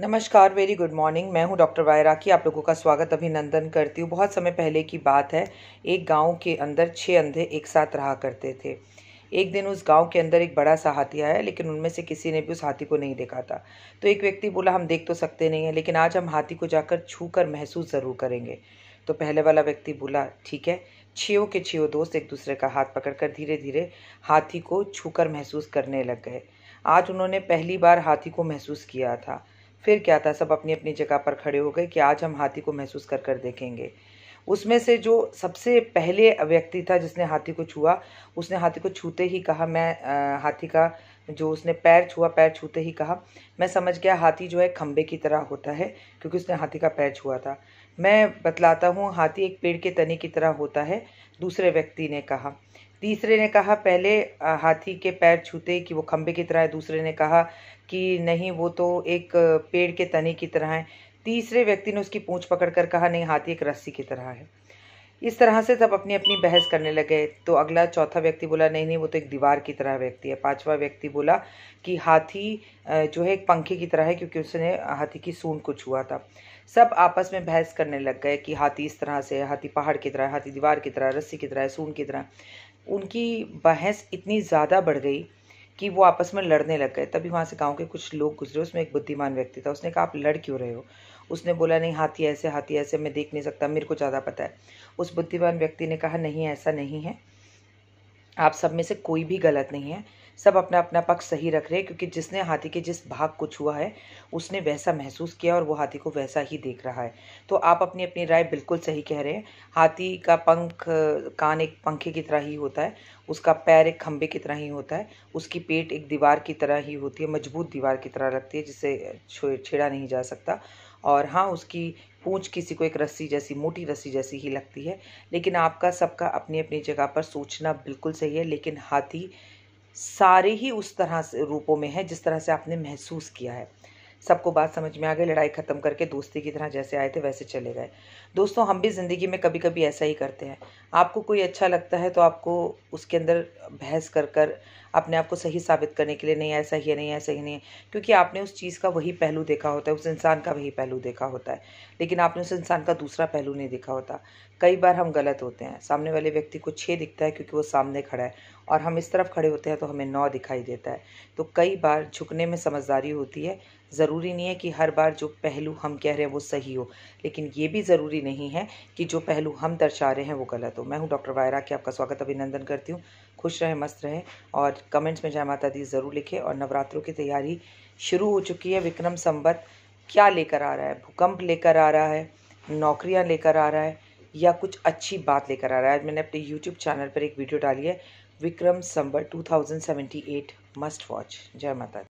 नमस्कार very good morning मैं हूं डॉक्टर वायराकी आप लोगों का स्वागत अभिनंदन करती हूं बहुत समय पहले की बात है एक गांव के अंदर छः अंधे एक साथ रहा करते थे एक दिन उस गांव के अंदर एक बड़ा सा हाथी आया लेकिन उनमें से किसी ने भी उस हाथी को नहीं देखा था तो एक व्यक्ति बोला हम देख तो सकते नहीं हैं लेकिन आज हम हाथी को जाकर छू कर महसूस ज़रूर करेंगे तो पहले वाला व्यक्ति बोला ठीक है छियो के छियो दोस्त एक दूसरे का हाथ पकड़कर धीरे धीरे हाथी को छूकर महसूस करने लग गए आज उन्होंने पहली बार हाथी को महसूस किया था फिर क्या था सब अपनी अपनी जगह पर खड़े हो गए कि आज हम हाथी को महसूस कर कर देखेंगे उसमें से जो सबसे पहले व्यक्ति था जिसने हाथी को छुआ उसने हाथी को छूते ही कहा मैं आ, हाथी का जो उसने पैर छुआ पैर छूते ही कहा मैं समझ गया हाथी जो है खंबे की तरह होता है क्योंकि उसने हाथी का पैर छुआ था मैं बतलाता हूँ हाथी एक पेड़ के तने की तरह होता है दूसरे व्यक्ति ने कहा तीसरे ने कहा पहले हाथी के पैर छूते कि वो खम्भे की तरह है दूसरे ने कहा कि नहीं वो तो एक पेड़ के तने की तरह है तीसरे व्यक्ति ने उसकी पूंछ पकड़कर कहा नहीं हाथी एक रस्सी की तरह है इस तरह से सब अपनी अपनी बहस करने लगे तो अगला चौथा व्यक्ति बोला नहीं नहीं वो तो एक दीवार की तरह व्यक्ति है पांचवा व्यक्ति बोला कि हाथी जो है एक पंखे की तरह है क्योंकि उसने हाथी की सूंड को छुआ था सब आपस में बहस करने लग गए कि हाथी इस तरह से हाथी पहाड़ की तरह हाथी दीवार की तरह रस्सी की तरह सूंड की तरह उनकी बहस इतनी ज़्यादा बढ़ गई कि वो आपस में लड़ने लग गए तभी वहाँ से गांव के कुछ लोग गुजरे उसमें एक बुद्धिमान व्यक्ति था उसने कहा आप लड़ क्यों रहे हो उसने बोला नहीं हाथी ऐसे हाथी ऐसे मैं देख नहीं सकता मेरे को ज़्यादा पता है उस बुद्धिमान व्यक्ति ने कहा नहीं ऐसा नहीं है आप सब में से कोई भी गलत नहीं है सब अपना अपना पक्ष सही रख रहे हैं क्योंकि जिसने हाथी के जिस भाग को छुआ है उसने वैसा महसूस किया और वो हाथी को वैसा ही देख रहा है तो आप अपनी अपनी राय बिल्कुल सही कह रहे हैं हाथी का पंख कान एक पंखे की तरह ही होता है उसका पैर एक खम्भे की तरह ही होता है उसकी पेट एक दीवार की तरह ही होती है मजबूत दीवार की तरह लगती है जिससे छेड़ा नहीं जा सकता और हाँ उसकी पूंछ किसी को एक रस्सी जैसी मोटी रस्सी जैसी ही लगती है लेकिन आपका सबका अपनी अपनी जगह पर सोचना बिल्कुल सही है लेकिन हाथी सारे ही उस तरह से रूपों में है जिस तरह से आपने महसूस किया है सबको बात समझ में आ गई लड़ाई ख़त्म करके दोस्ती की तरह जैसे आए थे वैसे चले गए दोस्तों हम भी ज़िंदगी में कभी कभी ऐसा ही करते हैं आपको कोई अच्छा लगता है तो आपको उसके अंदर बहस कर कर अपने आप को सही साबित करने के लिए नहीं ऐसा ही नहीं ऐसा ही नहीं है क्योंकि आपने उस चीज़ का वही पहलू देखा होता है उस इंसान का वही पहलू देखा होता है लेकिन आपने उस इंसान का दूसरा पहलू नहीं देखा होता कई बार हम गलत होते हैं सामने वाले व्यक्ति को छः दिखता है क्योंकि वो सामने खड़ा है और हम इस तरफ खड़े होते हैं तो हमें नौ दिखाई देता है तो कई बार झुकने में समझदारी होती है ज़रूर ज़रूरी नहीं है कि हर बार जो पहलू हम कह रहे हैं वो सही हो लेकिन ये भी ज़रूरी नहीं है कि जो पहलू हम दर्शा रहे हैं वो गलत हो मैं हूँ डॉक्टर वायरा के आपका स्वागत अभिनंदन करती हूँ खुश रहें मस्त रहें और कमेंट्स में जय माता दी ज़रूर लिखें और नवरात्रों की तैयारी शुरू हो चुकी है विक्रम संबत क्या लेकर आ रहा है भूकंप लेकर आ रहा है नौकरियाँ लेकर आ रहा है या कुछ अच्छी बात लेकर आ रहा है मैंने अपने यूट्यूब चैनल पर एक वीडियो डाली है विक्रम संबर 2078 मस्ट वॉच जय माता